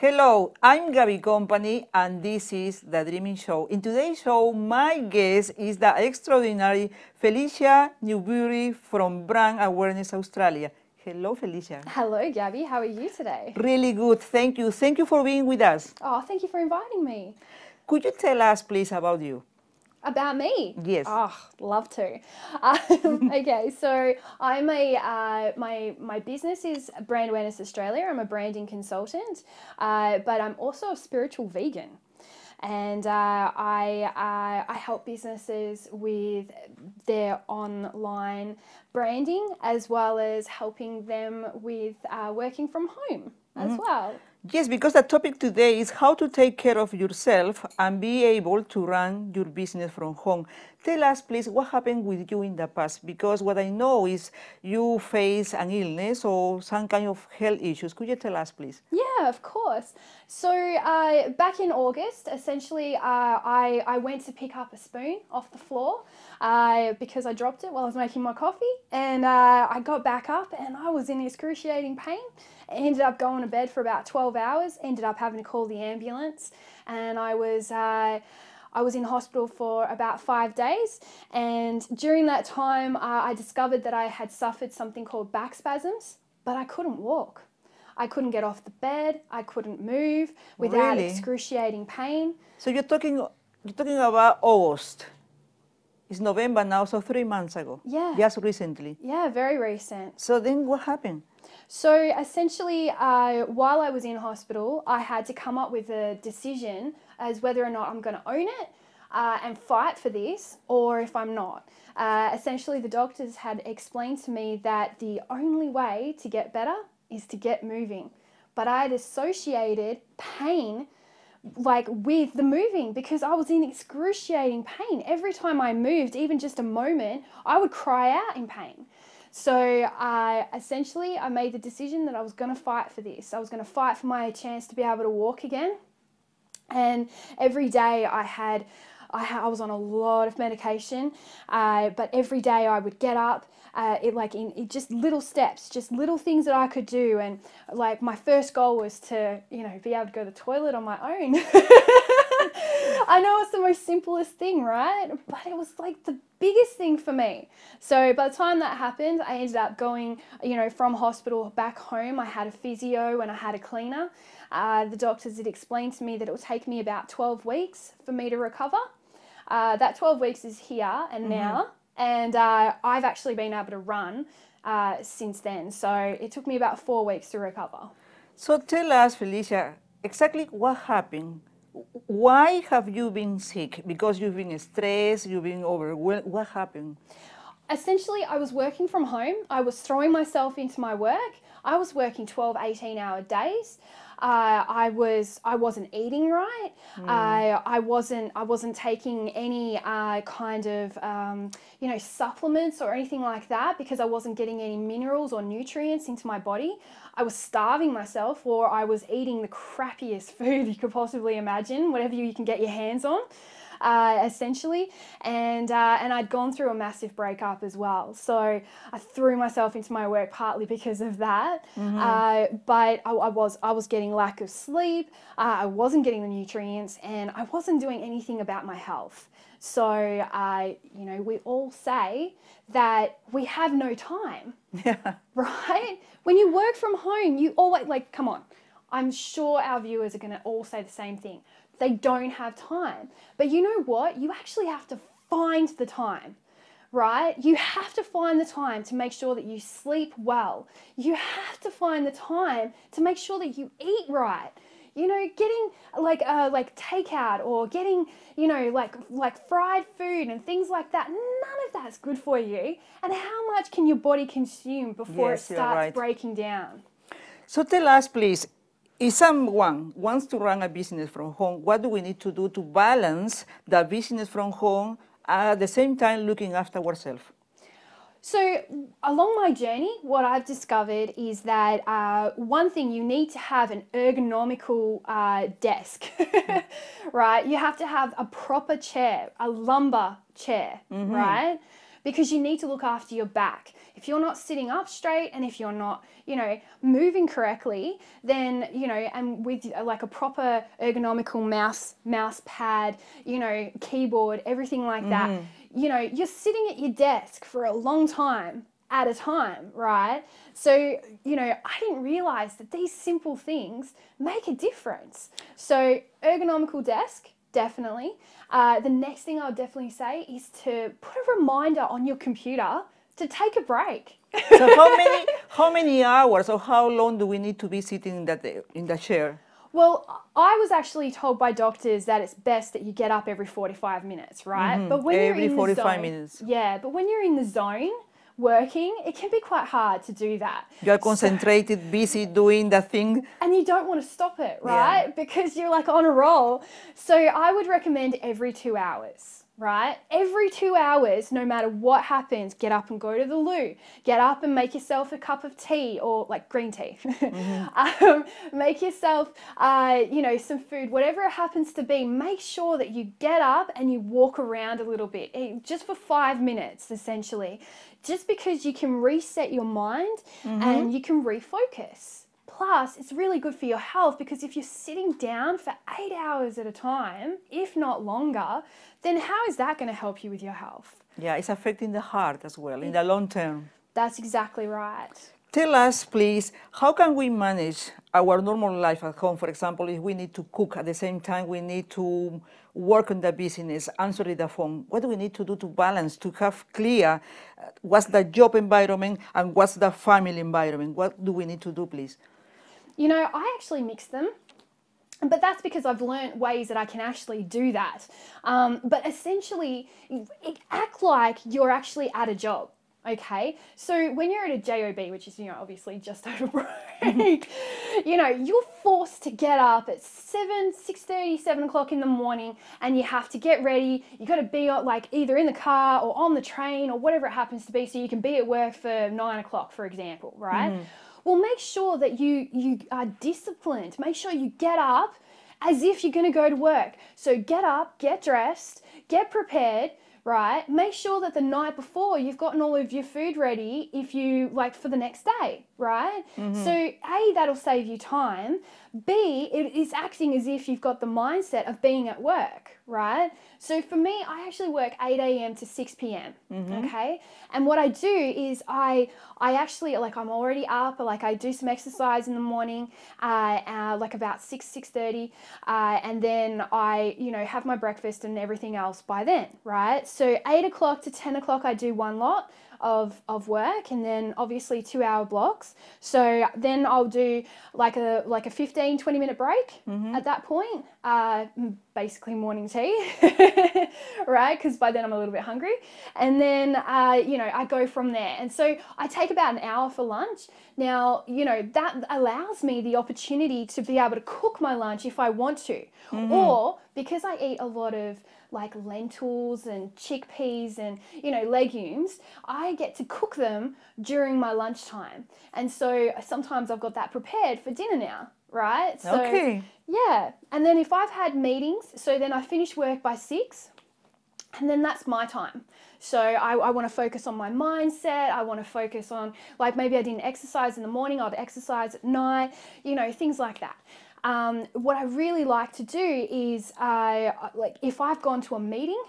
Hello, I'm Gabby Company and this is The Dreaming Show. In today's show, my guest is the extraordinary Felicia Newbury from Brand Awareness Australia. Hello, Felicia. Hello, Gabby. How are you today? Really good. Thank you. Thank you for being with us. Oh, thank you for inviting me. Could you tell us, please, about you? About me? Yes. Oh, love to. Um, okay, so I'm a uh, my my business is Brand Awareness Australia. I'm a branding consultant, uh, but I'm also a spiritual vegan, and uh, I uh, I help businesses with their online branding as well as helping them with uh, working from home as mm-hmm. well. Yes, because the topic today is how to take care of yourself and be able to run your business from home. Tell us, please, what happened with you in the past? Because what I know is you face an illness or some kind of health issues. Could you tell us, please? Yeah, of course. So uh, back in August, essentially, uh, I, I went to pick up a spoon off the floor uh, because I dropped it while I was making my coffee. And uh, I got back up and I was in excruciating pain ended up going to bed for about 12 hours, ended up having to call the ambulance, and I was. Uh, I was in hospital for about five days, and during that time, uh, I discovered that I had suffered something called back spasms, but I couldn't walk. I couldn't get off the bed. I couldn't move without really? excruciating pain. So you're talking, you're talking about August. It's November now, so three months ago. Yeah. Just recently. Yeah, very recent. So then what happened? So essentially, uh, while I was in hospital, I had to come up with a decision as whether or not I'm going to own it uh, and fight for this or if I'm not. Uh, essentially, the doctors had explained to me that the only way to get better is to get moving. But I had associated pain like with the moving because I was in excruciating pain. Every time I moved, even just a moment, I would cry out in pain. So I essentially I made the decision that I was going to fight for this. I was going to fight for my chance to be able to walk again. And every day I had I, was on a lot of medication, uh, but every day I would get up, uh, it like in it just little steps, just little things that I could do, and like my first goal was to you know be able to go to the toilet on my own. I know it's the most simplest thing, right? But it was like the biggest thing for me. So by the time that happened, I ended up going, you know, from hospital back home. I had a physio and I had a cleaner. Uh, the doctors had explained to me that it would take me about 12 weeks for me to recover. Uh, that 12 weeks is here and mm-hmm. now. And uh, I've actually been able to run uh, since then. So it took me about four weeks to recover. So tell us, Felicia, exactly what happened why have you been sick? Because you've been stressed, you've been overwhelmed. What happened? Essentially, I was working from home. I was throwing myself into my work. I was working 12, 18 hour days. Uh, I was I wasn't eating right. Mm. I, I wasn't I wasn't taking any uh, kind of um, you know supplements or anything like that because I wasn't getting any minerals or nutrients into my body. I was starving myself or I was eating the crappiest food you could possibly imagine, whatever you can get your hands on uh, essentially. And, uh, and I'd gone through a massive breakup as well. So I threw myself into my work partly because of that. Mm-hmm. Uh, but I, I, was, I was getting lack of sleep, uh, I wasn't getting the nutrients, and I wasn't doing anything about my health. So, uh, you know, we all say that we have no time. Yeah. Right? When you work from home, you always, like, come on. I'm sure our viewers are going to all say the same thing. They don't have time. But you know what? You actually have to find the time right? You have to find the time to make sure that you sleep well. You have to find the time to make sure that you eat right. You know, getting like uh, like takeout or getting you know like like fried food and things like that. None of that's good for you. And how much can your body consume before yes, it starts right. breaking down? So tell us, please, if someone wants to run a business from home, what do we need to do to balance the business from home at the same time looking after ourselves? So, along my journey, what I've discovered is that uh, one thing you need to have an ergonomical uh, desk, right? You have to have a proper chair, a lumbar chair, mm -hmm. right? because you need to look after your back. If you're not sitting up straight and if you're not, you know, moving correctly, then, you know, and with uh, like a proper ergonomical mouse, mouse pad, you know, keyboard, everything like mm-hmm. that, you know, you're sitting at your desk for a long time at a time, right? So, you know, I didn't realize that these simple things make a difference. So, ergonomical desk, definitely. Uh, the next thing I'll definitely say is to put a reminder on your computer to take a break. so how many how many hours or how long do we need to be sitting in that in that chair? Well, I was actually told by doctors that it's best that you get up every 45 minutes, right? Mm -hmm. But when every you're in the zone, minutes. Yeah, but when you're in the zone, working, it can be quite hard to do that. You are concentrated, so, busy doing the thing. And you don't want to stop it, right? Yeah. Because you're like on a roll. So I would recommend every two hours right? Every two hours, no matter what happens, get up and go to the loo. Get up and make yourself a cup of tea or like green tea. Mm-hmm. um, make yourself, uh, you know, some food, whatever it happens to be. Make sure that you get up and you walk around a little bit, just for five minutes, essentially, just because you can reset your mind mm-hmm. and you can refocus. Plus, it's really good for your health because if you're sitting down for eight hours at a time, if not longer, then how is that going to help you with your health? Yeah, it's affecting the heart as well in the long term. That's exactly right. Tell us, please, how can we manage our normal life at home? For example, if we need to cook at the same time, we need to work on the business, answer the phone. What do we need to do to balance, to have clear uh, what's the job environment and what's the family environment? What do we need to do, please? you know, I actually mix them but that's because I've learnt ways that I can actually do that. Um, but essentially, act like you're actually at a job. Okay, so when you're at a job, which is you know obviously just over break, you know you're forced to get up at seven, six thirty, seven o'clock in the morning, and you have to get ready. You got to be uh, like either in the car or on the train or whatever it happens to be, so you can be at work for nine o'clock, for example, right? mm well, make sure that you, you are disciplined. Make sure you get up as if you're going to go to work. So get up, get dressed, get prepared, right? Make sure that the night before you've gotten all of your food ready if you like for the next day right? Mm-hmm. So, A, that'll save you time. B, it is acting as if you've got the mindset of being at work, right? So, for me, I actually work 8 a.m. to 6 p.m., mm-hmm. okay? And what I do is I, I actually, like, I'm already up, like, I do some exercise in the morning, uh, uh, like about 6, 6.30, uh, and then I, you know, have my breakfast and everything else by then, right? So, 8 o'clock to 10 o'clock, I do one lot of, of work and then obviously two hour blocks. So then I'll do like a, like a 15, 20 minute break mm-hmm. at that point, uh, basically morning tea, right? Because by then I'm a little bit hungry. And then, uh, you know, I go from there. And so I take about an hour for lunch. Now, you know, that allows me the opportunity to be able to cook my lunch if I want to. Mm-hmm. Or because I eat a lot of like lentils and chickpeas and, you know, legumes, I get to cook them during my lunchtime. And so sometimes I've got that prepared for dinner now, right? So, okay. Yeah. And then if I've had meetings, so then I finish work by six, and then that's my time. So I, I want to focus on my mindset. I want to focus on, like, maybe I didn't exercise in the morning, I'd exercise at night, you know, things like that. Um, what I really like to do is, like, if I've gone to a meeting,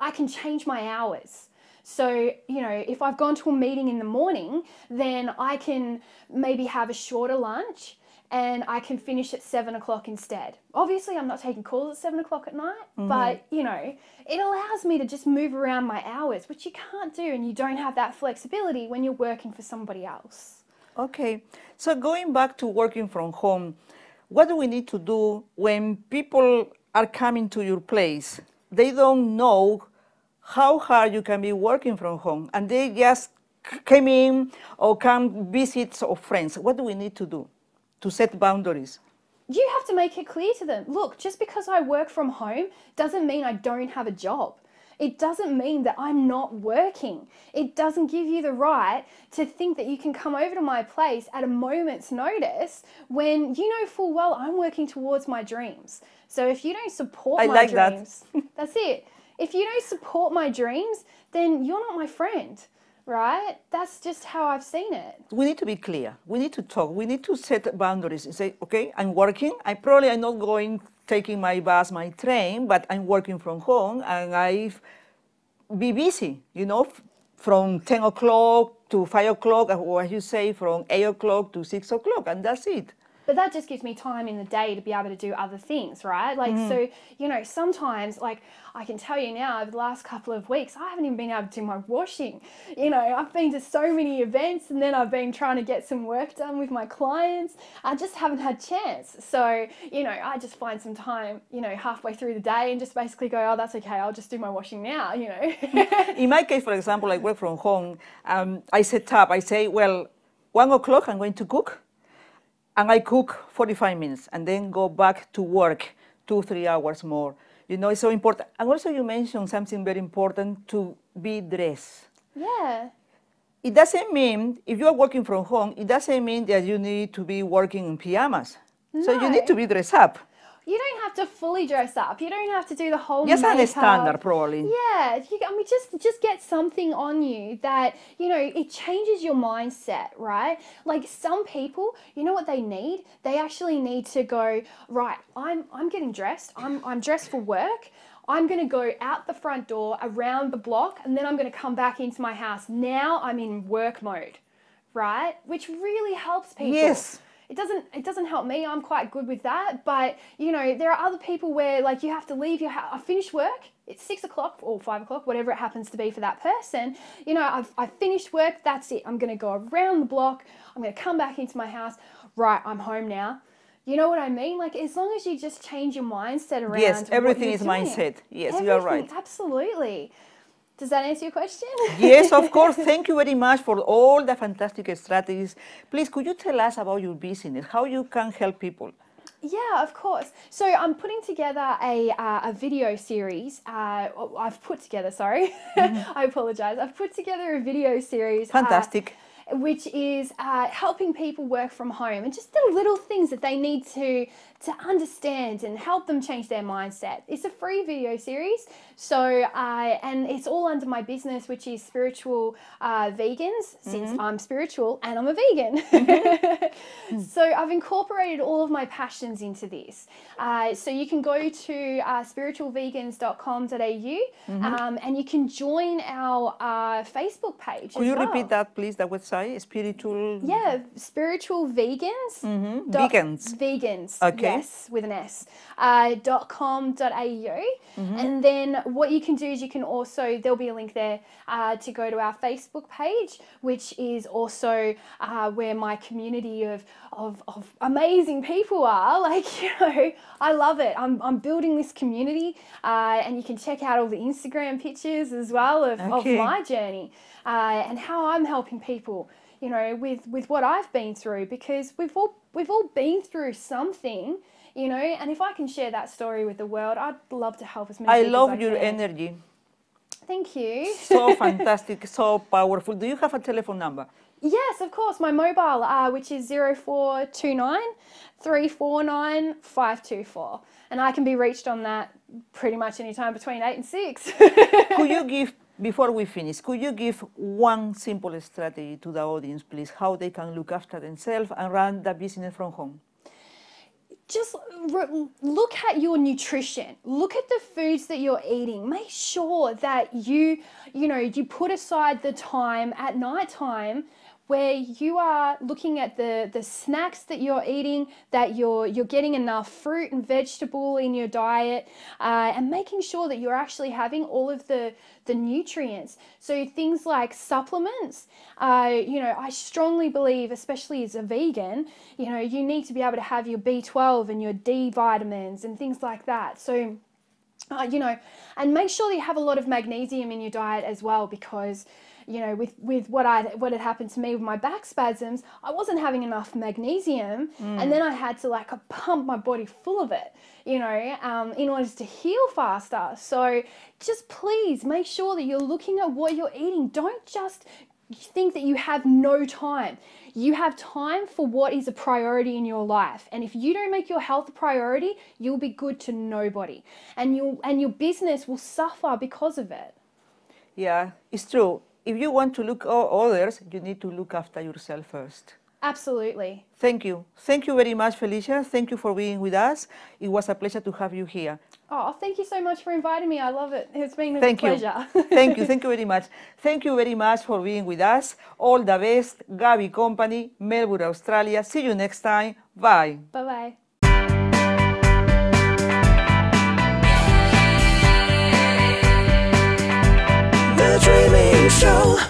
I can change my hours. So, you know, if I've gone to a meeting in the morning, then I can maybe have a shorter lunch and I can finish at seven o'clock instead. Obviously, I'm not taking calls at seven o'clock at night, mm-hmm. but you know, it allows me to just move around my hours, which you can't do, and you don't have that flexibility when you're working for somebody else. Okay, so going back to working from home, what do we need to do when people are coming to your place? They don't know how hard you can be working from home, and they just came in or come visits or friends. What do we need to do to set boundaries? You have to make it clear to them. Look, just because I work from home doesn't mean I don't have a job. It doesn't mean that I'm not working. It doesn't give you the right to think that you can come over to my place at a moment's notice when you know full well I'm working towards my dreams. So if you don't support I my like dreams, that. that's it. If you don't support my dreams, then you're not my friend right? That's just how I've seen it. We need to be clear. We need to talk. We need to set boundaries and say, okay, I'm working. I probably I'm not going taking my bus, my train, but I'm working from home and I be busy. You know, from 10 o'clock to 5 o'clock, or as you say, from 8 o'clock to 6 o'clock, and that's it. But that just gives me time in the day to be able to do other things, right? Like, mm. so, you know, sometimes, like, I can tell you now, over the last couple of weeks, I haven't even been able to do my washing. You know, I've been to so many events and then I've been trying to get some work done with my clients. I just haven't had chance. So, you know, I just find some time, you know, halfway through the day and just basically go, oh, that's okay, I'll just do my washing now, you know. in my case, for example, I work from home. Um, I set up, I say, well, one o'clock, I'm going to cook and I cook 45 minutes and then go back to work two, three hours more. You know, it's so important. And also you mentioned something very important to be dressed. Yeah. It doesn't mean, if you are working from home, it doesn't mean that you need to be working in pajamas. No. So you need to be dressed up. You don't have to fully dress up. You don't have to do the whole. Yes, makeup. that is standard probably. Yeah, you, I mean, just just get something on you that you know it changes your mindset, right? Like some people, you know what they need? They actually need to go right. I'm I'm getting dressed. I'm I'm dressed for work. I'm going to go out the front door, around the block, and then I'm going to come back into my house. Now I'm in work mode, right? Which really helps people. Yes it doesn't it doesn't help me i'm quite good with that but you know there are other people where like you have to leave your house i finish work it's six o'clock or five o'clock whatever it happens to be for that person you know i've, I've finished work that's it i'm going to go around the block i'm going to come back into my house right i'm home now you know what I mean? Like as long as you just change your mindset around. Yes, everything is doing. mindset. Yes, you are right. Absolutely. Does that answer your question? yes, of course. Thank you very much for all the fantastic strategies. Please, could you tell us about your business, how you can help people? Yeah, of course. So I'm putting together a, uh, a video series. Uh, I've put together, sorry, mm I apologize. I've put together a video series. Uh, fantastic. Uh, which is uh, helping people work from home and just the little things that they need to to understand and help them change their mindset. It's a free video series, so uh, and it's all under my business, which is spiritual uh, vegans. Since mm-hmm. I'm spiritual and I'm a vegan, mm-hmm. so I've incorporated all of my passions into this. Uh, so you can go to uh, spiritualvegans.com.au mm-hmm. um, and you can join our uh, Facebook page. Could you well. repeat that, please? That website say spiritual yeah spiritual vegans mm-hmm. dot, vegans vegans okay. yes with an s uh, dot com dot au mm-hmm. and then what you can do is you can also there'll be a link there uh, to go to our facebook page which is also uh, where my community of of, of amazing people are. Like, you know, I love it. I'm, I'm building this community, uh, and you can check out all the Instagram pictures as well of, okay. of my journey uh, and how I'm helping people. You know, with, with what I've been through, because we've all we've all been through something, you know. And if I can share that story with the world, I'd love to help as many. I love I your can. energy. Thank you. so fantastic, so powerful. Do you have a telephone number? Yes, of course. My mobile, uh, which is 0429 349 524. And I can be reached on that pretty much any time between 8 and 6. could you give, before we finish, could you give one simple strategy to the audience, please, how they can look after themselves and run the business from home? just look at your nutrition look at the foods that you're eating make sure that you you know you put aside the time at night time where you are looking at the, the snacks that you're eating, that you're, you're getting enough fruit and vegetable in your diet, uh, and making sure that you're actually having all of the, the nutrients. So, things like supplements, uh, you know, I strongly believe, especially as a vegan, you know, you need to be able to have your B12 and your D vitamins and things like that. So, uh, you know, and make sure that you have a lot of magnesium in your diet as well because you know, with, with what I what had happened to me with my back spasms, I wasn't having enough magnesium, mm. and then I had to like pump my body full of it, you know, um, in order to heal faster. So just please make sure that you're looking at what you're eating. Don't just think that you have no time. You have time for what is a priority in your life. And if you don't make your health a priority, you'll be good to nobody. And you and your business will suffer because of it. Yeah, it's true if you want to look others, you need to look after yourself first. Absolutely. Thank you. Thank you very much, Felicia. Thank you for being with us. It was a pleasure to have you here. Oh, thank you so much for inviting me. I love it. It's been a thank pleasure. You. thank you. Thank you very much. Thank you very much for being with us. All the best. Gaby Company, Melbourne, Australia. See you next time. Bye. Bye-bye. show.